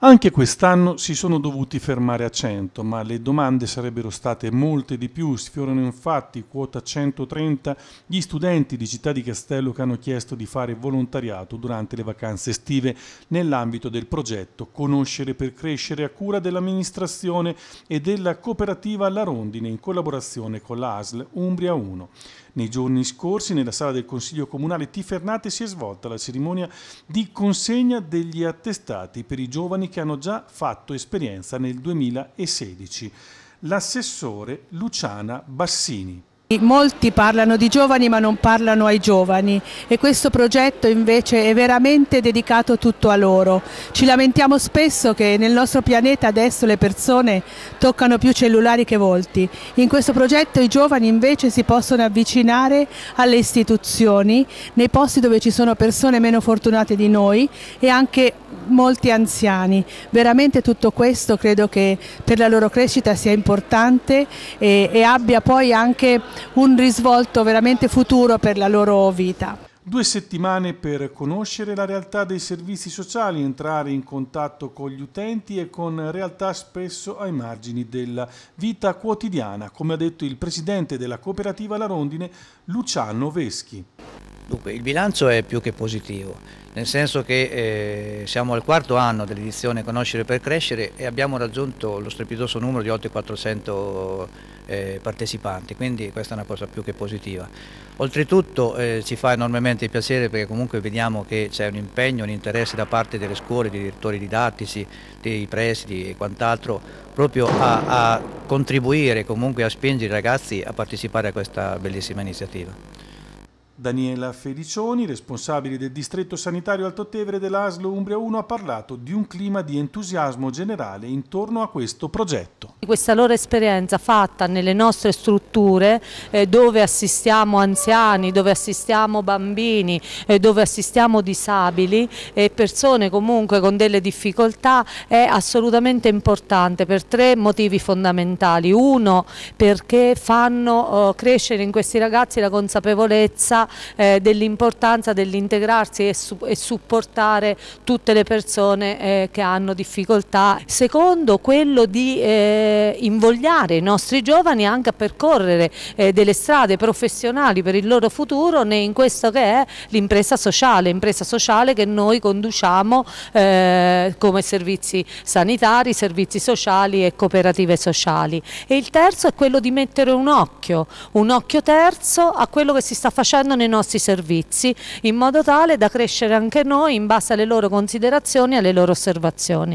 Anche quest'anno si sono dovuti fermare a 100, ma le domande sarebbero state molte di più. Sfiorano infatti quota 130 gli studenti di Città di Castello che hanno chiesto di fare volontariato durante le vacanze estive nell'ambito del progetto Conoscere per crescere a cura dell'amministrazione e della cooperativa La Rondine in collaborazione con la ASL Umbria 1. Nei giorni scorsi nella sala del Consiglio Comunale Tifernate si è svolta la cerimonia di consegna degli attestati per i giovani che hanno già fatto esperienza nel 2016. L'assessore Luciana Bassini. Molti parlano di giovani ma non parlano ai giovani e questo progetto invece è veramente dedicato tutto a loro. Ci lamentiamo spesso che nel nostro pianeta adesso le persone toccano più cellulari che volti. In questo progetto i giovani invece si possono avvicinare alle istituzioni, nei posti dove ci sono persone meno fortunate di noi e anche molti anziani. Veramente tutto questo credo che per la loro crescita sia importante e, e abbia poi anche un risvolto veramente futuro per la loro vita. Due settimane per conoscere la realtà dei servizi sociali, entrare in contatto con gli utenti e con realtà spesso ai margini della vita quotidiana, come ha detto il presidente della cooperativa La Rondine, Luciano Veschi. Dunque, il bilancio è più che positivo, nel senso che eh, siamo al quarto anno dell'edizione Conoscere per Crescere e abbiamo raggiunto lo strepitoso numero di oltre 400 eh, partecipanti, quindi questa è una cosa più che positiva. Oltretutto eh, ci fa enormemente piacere perché comunque vediamo che c'è un impegno, un interesse da parte delle scuole, dei direttori didattici, dei presidi e quant'altro proprio a, a contribuire comunque a spingere i ragazzi a partecipare a questa bellissima iniziativa. Daniela Felicioni, responsabile del distretto sanitario Alto Tevere dell'Aslo Umbria 1, ha parlato di un clima di entusiasmo generale intorno a questo progetto. Questa loro esperienza fatta nelle nostre strutture eh, dove assistiamo anziani, dove assistiamo bambini, eh, dove assistiamo disabili e eh, persone comunque con delle difficoltà è assolutamente importante per tre motivi fondamentali. Uno perché fanno oh, crescere in questi ragazzi la consapevolezza eh, dell'importanza dell'integrarsi e, su e, supportare tutte le persone eh, che hanno difficoltà. Secondo, quello di eh, invogliare i nostri giovani anche a percorrere eh, delle strade professionali per il loro futuro né in questo che è l'impresa sociale, impresa sociale che noi conduciamo eh, come servizi sanitari, servizi sociali e cooperative sociali. E il terzo è quello di mettere un occhio, un occhio terzo a quello che si sta facendo utilizzano i nostri servizi in modo tale da crescere anche noi in base alle loro considerazioni e alle loro osservazioni.